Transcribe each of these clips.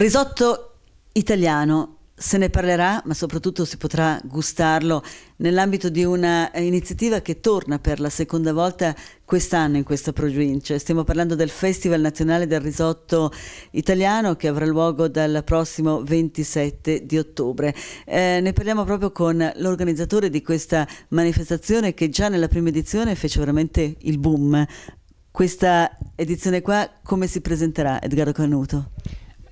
Risotto italiano se ne parlerà, ma soprattutto si potrà gustarlo nell'ambito di una eh, iniziativa che torna per la seconda volta quest'anno in questa provincia. Stiamo parlando del Festival Nazionale del Risotto Italiano che avrà luogo dal prossimo 27 di ottobre. Eh, ne parliamo proprio con l'organizzatore di questa manifestazione che già nella prima edizione fece veramente il boom. Questa edizione qua come si presenterà Edgardo Canuto?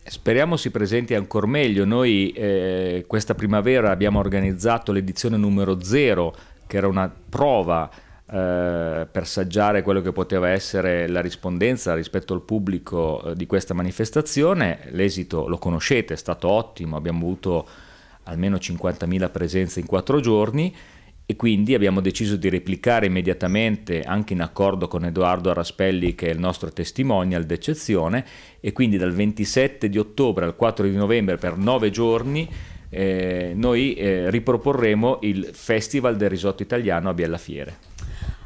Speriamo si presenti ancora meglio. Noi eh, questa primavera abbiamo organizzato l'edizione numero zero, che era una prova eh, per saggiare quello che poteva essere la rispondenza rispetto al pubblico eh, di questa manifestazione. L'esito lo conoscete, è stato ottimo, abbiamo avuto almeno 50.000 presenze in quattro giorni e quindi abbiamo deciso di replicare immediatamente, anche in accordo con Edoardo Araspelli che è il nostro testimonial d'eccezione, e quindi dal 27 di ottobre al 4 di novembre per nove giorni eh, noi eh, riproporremo il Festival del Risotto Italiano a Biella Fiere.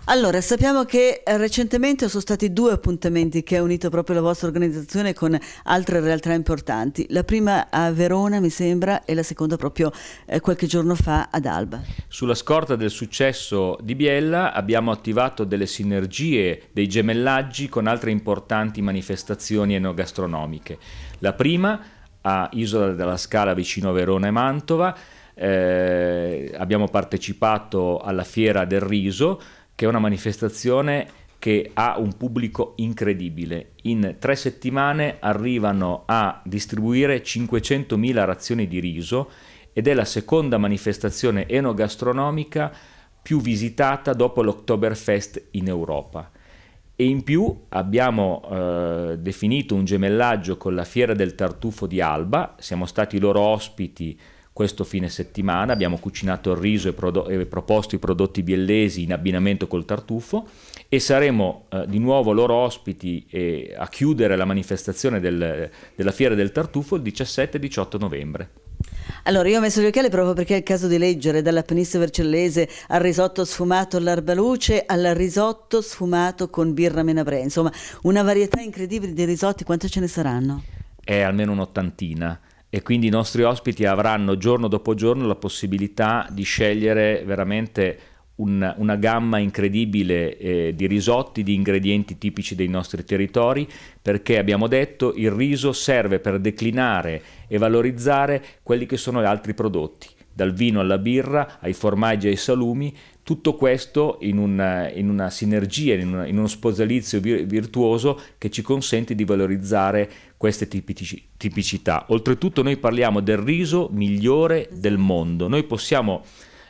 Allora, sappiamo che eh, recentemente sono stati due appuntamenti che ha unito proprio la vostra organizzazione con altre realtà importanti. La prima a Verona, mi sembra, e la seconda proprio eh, qualche giorno fa ad Alba. Sulla scorta del successo di Biella abbiamo attivato delle sinergie, dei gemellaggi con altre importanti manifestazioni enogastronomiche. La prima a Isola della Scala vicino a Verona e Mantova. Eh, abbiamo partecipato alla Fiera del Riso che è una manifestazione che ha un pubblico incredibile. In tre settimane arrivano a distribuire 500.000 razioni di riso ed è la seconda manifestazione enogastronomica più visitata dopo l'Oktoberfest in Europa. E in più abbiamo eh, definito un gemellaggio con la Fiera del Tartufo di Alba, siamo stati loro ospiti questo fine settimana. Abbiamo cucinato il riso e, prodo- e proposto i prodotti biellesi in abbinamento col tartufo e saremo eh, di nuovo loro ospiti eh, a chiudere la manifestazione del, della Fiera del Tartufo il 17 18 novembre. Allora, io ho messo gli occhiali proprio perché è il caso di leggere dalla penisola vercellese al risotto sfumato all'arbaluce al risotto sfumato con birra menabre. Insomma, una varietà incredibile di risotti. Quanti ce ne saranno? È almeno un'ottantina e quindi i nostri ospiti avranno giorno dopo giorno la possibilità di scegliere veramente un, una gamma incredibile eh, di risotti, di ingredienti tipici dei nostri territori, perché abbiamo detto il riso serve per declinare e valorizzare quelli che sono gli altri prodotti dal vino alla birra, ai formaggi, ai salumi, tutto questo in una, in una sinergia, in, una, in, uno sposalizio virtuoso che ci consente di valorizzare queste tipici, tipicità. Oltretutto noi parliamo del riso migliore del mondo, noi possiamo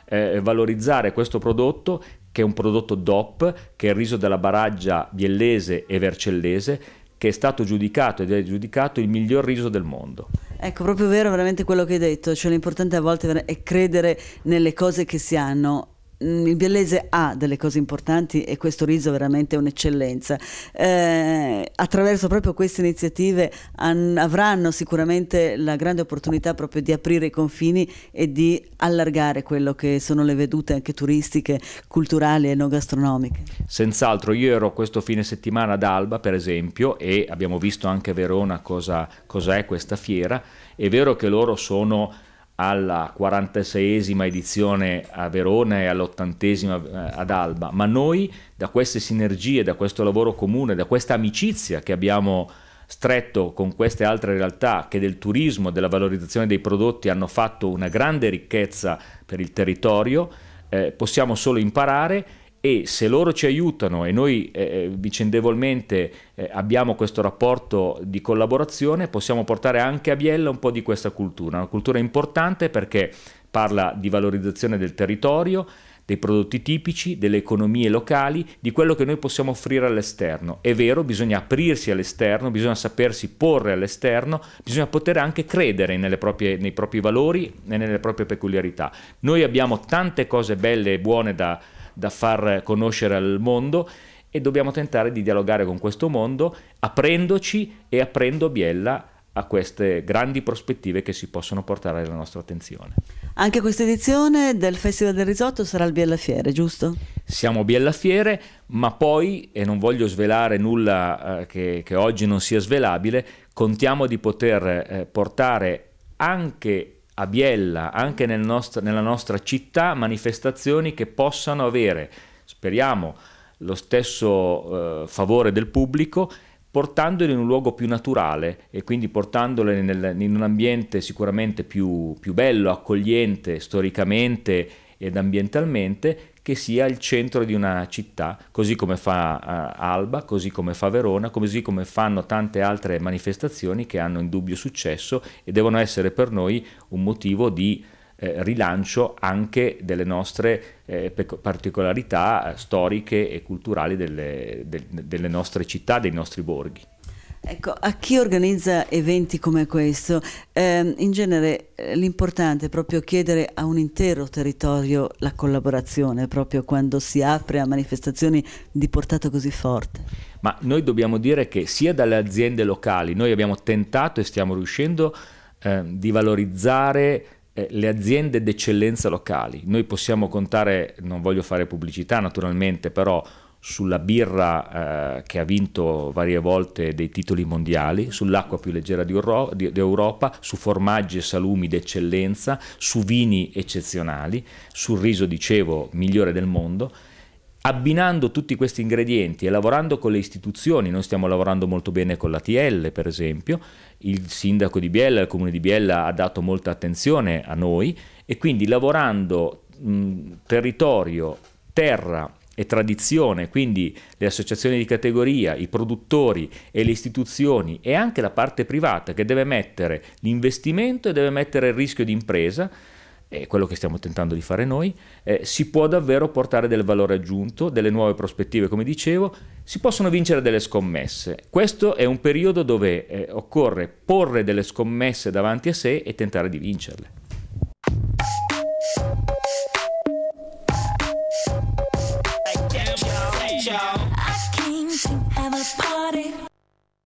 eh, valorizzare questo prodotto che è un prodotto DOP, che è il riso della baraggia biellese e vercellese, che è stato giudicato ed è giudicato il miglior riso del mondo. Ecco, proprio vero veramente quello che hai detto, cioè l'importante a volte è credere nelle cose che si hanno Mm, il Biellese ha delle cose importanti e questo riso è veramente un'eccellenza. Eh, attraverso proprio queste iniziative an, avranno sicuramente la grande opportunità proprio di aprire i confini e di allargare quello che sono le vedute anche turistiche, culturali e non gastronomiche. Senz'altro, io ero questo fine settimana ad Alba per esempio e abbiamo visto anche a Verona cosa, cosa è questa fiera. È vero che loro sono alla 46esima edizione a Verona e all'ottantesima eh, ad Alba, ma noi da queste sinergie, da questo lavoro comune, da questa amicizia che abbiamo stretto con queste altre realtà che del turismo, della valorizzazione dei prodotti hanno fatto una grande ricchezza per il territorio, eh, possiamo solo imparare e se loro ci aiutano e noi eh, eh, vicendevolmente eh, abbiamo questo rapporto di collaborazione, possiamo portare anche a Biella un po' di questa cultura, una cultura importante perché parla di valorizzazione del territorio, dei prodotti tipici, delle economie locali, di quello che noi possiamo offrire all'esterno. È vero, bisogna aprirsi all'esterno, bisogna sapersi porre all'esterno, bisogna poter anche credere proprie, nei propri valori e nelle proprie peculiarità. Noi abbiamo tante cose belle e buone da, da far conoscere al mondo e dobbiamo tentare di dialogare con questo mondo aprendoci e aprendo Biella a queste grandi prospettive che si possono portare alla nostra attenzione. Anche questa edizione del Festival del Risotto sarà al Biella Fiere, giusto? Siamo a Fiere, ma poi, e non voglio svelare nulla eh, che, che, oggi non sia svelabile, contiamo di poter eh, portare anche a Biella, anche nel nostro, nella nostra città, manifestazioni che possano avere, speriamo, lo stesso eh, favore del pubblico portandole in un luogo più naturale e quindi portandole nel, in un ambiente sicuramente più, più bello, accogliente storicamente ed ambientalmente, che sia il centro di una città, così come fa uh, Alba, così come fa Verona, così come fanno tante altre manifestazioni che hanno indubbio successo e devono essere per noi un motivo di eh, rilancio anche delle nostre eh, particolarità eh, storiche e culturali delle, de, delle nostre città, dei nostri borghi. Ecco, a chi organizza eventi come questo, ehm, in genere eh, l'importante è proprio chiedere a un intero territorio la collaborazione, proprio quando si apre a manifestazioni di portata così forte. Ma noi dobbiamo dire che sia dalle aziende locali, noi abbiamo tentato e stiamo riuscendo eh, di valorizzare eh, le aziende d'eccellenza locali. Noi possiamo contare, non voglio fare pubblicità naturalmente, però sulla birra eh, che ha vinto varie volte dei titoli mondiali, sull'acqua più leggera d'Europa, su formaggi e salumi d'eccellenza, su vini eccezionali, sul riso, dicevo, migliore del mondo. Abbinando tutti questi ingredienti e lavorando con le istituzioni, noi stiamo lavorando molto bene con la TL per esempio, il sindaco di Biella, il comune di Biella ha dato molta attenzione a noi e quindi lavorando mh, territorio, terra e tradizione, quindi le associazioni di categoria, i produttori e le istituzioni e anche la parte privata che deve mettere l'investimento e deve mettere il rischio di impresa, è quello che stiamo tentando di fare noi, eh, si può davvero portare del valore aggiunto, delle nuove prospettive, come dicevo, si possono vincere delle scommesse. Questo è un periodo dove eh, occorre porre delle scommesse davanti a sé e tentare di vincerle.